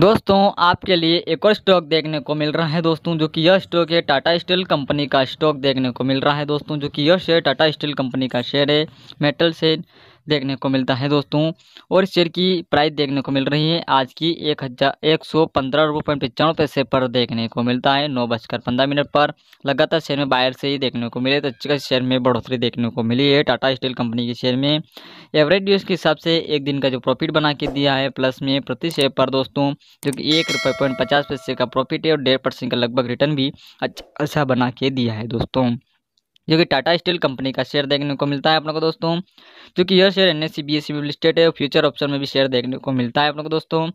दोस्तों आपके लिए एक और स्टॉक देखने को मिल रहा है दोस्तों जो कि यह स्टॉक है टाटा स्टील कंपनी का स्टॉक देखने को मिल रहा है दोस्तों जो कि यह शेयर टाटा स्टील कंपनी का शेयर है मेटल से देखने को मिलता है दोस्तों और इस शेयर की प्राइस देखने को मिल रही है आज की एक हज़ार एक सौ पंद्रह रुपये पॉइंट पचानवे पैसे पर देखने को मिलता है नौ बजकर पंद्रह मिनट पर लगातार शेयर में बायर से ही देखने को मिले तो अच्छी शेयर में बढ़ोतरी देखने को मिली है टाटा स्टील कंपनी के शेयर में एवरेज ड्यूज के हिसाब से एक दिन का जो प्रॉफिट बना के दिया है प्लस में प्रति शेयर पर दोस्तों जो कि एक रुपये पॉइंट पचास पैसे का प्रॉफिट है और डेढ़ परसेंट का लगभग रिटर्न भी अच्छा अच्छा बना के दिया है दोस्तों जो कि टाटा स्टील कंपनी का शेयर देखने को मिलता है अपने को दोस्तों जो कि यह share N S C B S में लिस्टेड है फ्यूचर ऑप्शन में भी शेयर देखने को मिलता है अपने को दोस्तों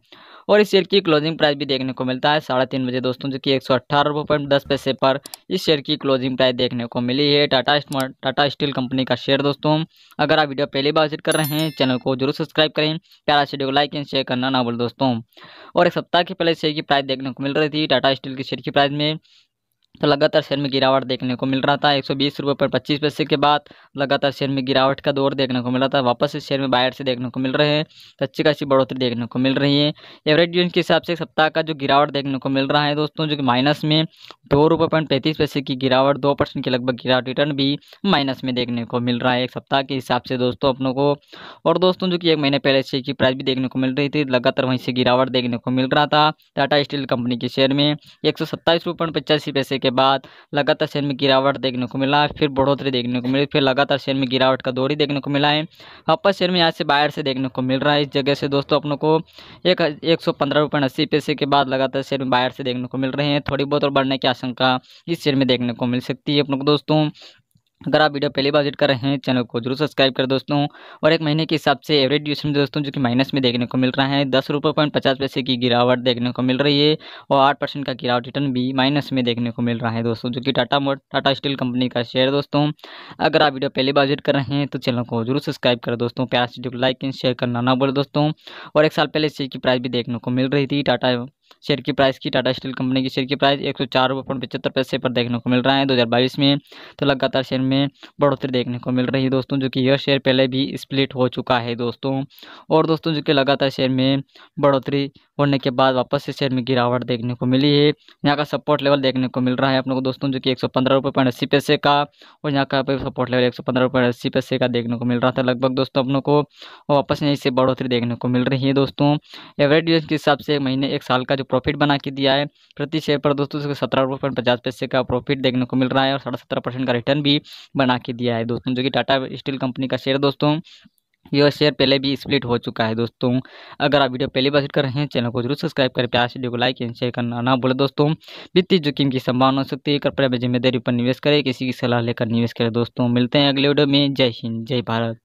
और इस शेयर की क्लोजिंग प्राइस भी देखने को मिलता है साढ़े तीन बजे दोस्तों जो कि एक सौ अट्ठारह पॉइंट दस पैसे पर इस शेयर की क्लोजिंग प्राइस देखने को मिली है टाटा टाटा स्टील कंपनी का शेयर दोस्तों अगर आप वीडियो पहली बार विजिट कर रहे हैं चैनल को जरूर सब्सक्राइब करें प्यारा शेडियो को लाइक एंड शेयर करना ना बोल दोस्तों और एक सप्ताह के पहले शेयर की प्राइस देखने को मिल रही थी टाटा स्टील के शेयर की प्राइस में तो लगातार शेयर में गिरावट देखने को मिल रहा था एक सौ बीस रुपये पर पच्चीस पैसे के बाद लगातार शेयर में गिरावट का दौर देखने को मिल रहा था वापस इस शेयर में बायर से देखने को मिल रहे हैं तो अच्छी खासी बढ़ोतरी देखने को मिल रही है एवरेज रेंज के हिसाब से सप्ताह का जो गिरावट देखने को मिल रहा है दोस्तों जो कि माइनस में दो रुपये पॉइंट पैंतीस पैसे की गिरावट दो परसेंट लगभग गिरावट रिटर्न भी माइनस में देखने को मिल रहा है एक सप्ताह के हिसाब से दोस्तों अपनों को और दोस्तों जो कि एक महीने पहले शेयर की प्राइस भी देखने को मिल रही थी लगातार वहीं से गिरावट देखने को मिल रहा था टाटा स्टील कंपनी के शेयर में एक सौ सत्ताईस रुपये पचासी पैसे के बाद लगातार शेयर में गिरावट देखने को मिला फिर बढ़ोतरी देखने को मिली फिर लगातार शेयर में गिरावट का दौर ही देखने को मिला है अपर शेयर में यहाँ से बाहर से देखने को मिल रहा है इस जगह से दोस्तों अपनों को एक एक सौ पंद्रह रुपये अस्सी पैसे के बाद लगातार शेयर में बाहर से देखने को मिल रहे हैं थोड़ी बहुत और बढ़ने की आशंका इस शेयर में देखने को मिल सकती है अपनों को दोस्तों अगर आप वीडियो पहली बार विजिट कर रहे हैं चैनल को जरूर सब्सक्राइब करें दोस्तों और एक महीने के हिसाब से एवरेज ड्यूशन दोस्तों जो कि माइनस में देखने को मिल रहा है दस रुपये पॉइंट पचास पैसे की गिरावट देखने को मिल रही है और आठ परसेंट का गिरावट रिटर्न भी माइनस में देखने को मिल रहा है दोस्तों जो कि टाटा मोट टाटा स्टील कंपनी का शेयर दोस्तों अगर आप वीडियो पहली बार विजिट कर रहे हैं तो चैनल को जरूर सब्सक्राइब करें दोस्तों प्यार लाइक एंड शेयर करना ना बोले दोस्तों और एक साल पहले इस चीज़ की प्राइस भी देखने को मिल रही थी टाटा शेयर की प्राइस की टाटा स्टील कंपनी की शेयर की प्राइस एक सौ चार पचहत्तर पैसे पर देखने को मिल रहा है दो हज़ार बाईस में तो लगातार शेयर में बढ़ोतरी देखने को मिल रही है दोस्तों जो कि यह शेयर पहले भी स्प्लिट हो चुका है दोस्तों और दोस्तों जो कि लगातार शेयर में बढ़ोतरी होने के बाद वापस से शेयर में गिरावट देखने को मिली है यहाँ का सपोर्ट लेवल देखने को मिल रहा है अपने को दोस्तों जो कि एक सौ पंद्रह पॉइंट अस्सी पैसे का और यहाँ का सपोर्ट लेवल एक सौ पंद्रह अस्सी पैसे का देखने को मिल रहा था लगभग दोस्तों अपनों को वापस यहीं से बढ़ोतरी देखने को मिल रही है दोस्तों एवरेज के हिसाब से महीने एक साल का का जो प्रॉफिट बना के दिया है प्रति शेयर पर दोस्तों उसको सत्रह रुपये पचास पैसे का प्रॉफिट देखने को मिल रहा है और साढ़े सत्रह परसेंट का रिटर्न भी बना के दिया है दोस्तों जो कि टाटा स्टील कंपनी का शेयर दोस्तों यह शेयर पहले भी स्प्लिट हो चुका है दोस्तों अगर आप वीडियो पहली बार हिट कर रहे हैं चैनल को जरूर सब्सक्राइब करें प्यार वीडियो को लाइक एंड शेयर करना ना भूलें दोस्तों वित्तीय जोखिम की संभावना हो सकती है कृपया जिम्मेदारी पर निवेश करें किसी की सलाह लेकर निवेश करें दोस्तों मिलते हैं अगले वीडियो में जय हिंद जय भारत